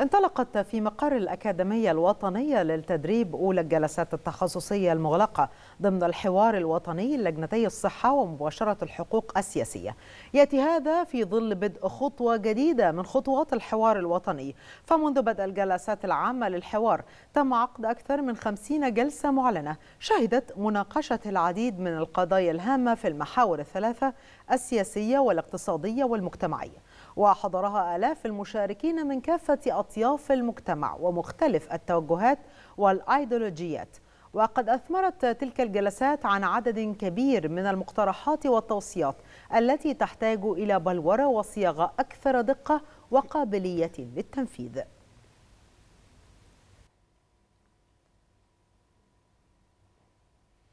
انطلقت في مقر الأكاديمية الوطنية للتدريب أولى الجلسات التخصصية المغلقة ضمن الحوار الوطني لجنتي الصحة ومباشرة الحقوق السياسية يأتي هذا في ظل بدء خطوة جديدة من خطوات الحوار الوطني فمنذ بدء الجلسات العامة للحوار تم عقد أكثر من 50 جلسة معلنة شهدت مناقشة العديد من القضايا الهامة في المحاور الثلاثة السياسية والاقتصادية والمجتمعية وحضرها آلاف المشاركين من كافة أطراف أطياف المجتمع ومختلف التوجهات والأيديولوجيات وقد أثمرت تلك الجلسات عن عدد كبير من المقترحات والتوصيات التي تحتاج إلى بلورة وصياغة أكثر دقة وقابلية للتنفيذ